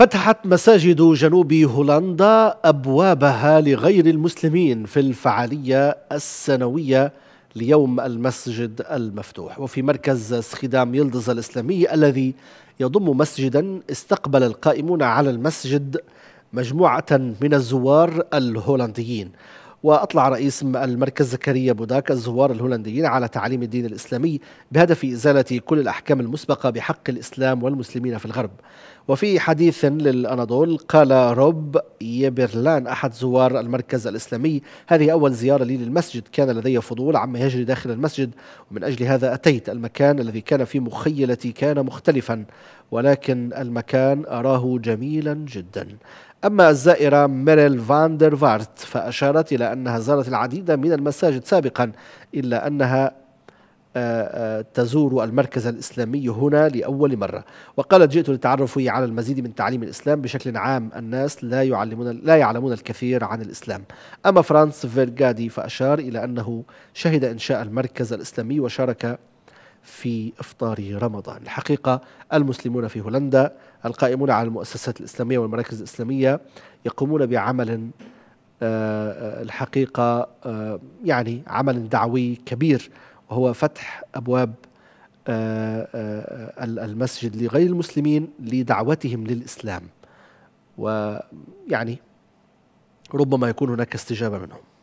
فتحت مساجد جنوب هولندا ابوابها لغير المسلمين في الفعاليه السنويه ليوم المسجد المفتوح وفي مركز سخدام يلدز الاسلامي الذي يضم مسجدا استقبل القائمون على المسجد مجموعه من الزوار الهولنديين وأطلع رئيس المركز زكريا بوداك الزوار الهولنديين على تعليم الدين الإسلامي بهدف إزالة كل الأحكام المسبقة بحق الإسلام والمسلمين في الغرب وفي حديث للأناضول قال روب يبرلان أحد زوار المركز الإسلامي هذه أول زيارة لي للمسجد كان لدي فضول عما يجري داخل المسجد ومن أجل هذا أتيت المكان الذي كان في مخيلتي كان مختلفا ولكن المكان أراه جميلا جدا أما الزائرة ميريل فاندر فارت فأشارت إلى أنها زارت العديد من المساجد سابقا إلا أنها آه، آه، تزور المركز الإسلامي هنا لأول مرة وقالت جئت للتعرف على المزيد من تعليم الإسلام بشكل عام الناس لا يعلمون, لا يعلمون الكثير عن الإسلام أما فرانس فيرغادي فأشار إلى أنه شهد إنشاء المركز الإسلامي وشارك في إفطار رمضان الحقيقة المسلمون في هولندا القائمون على المؤسسات الإسلامية والمراكز الإسلامية يقومون بعمل آه، آه، الحقيقة آه، يعني عمل دعوي كبير وهو فتح أبواب المسجد لغير المسلمين لدعوتهم للإسلام ويعني ربما يكون هناك استجابة منهم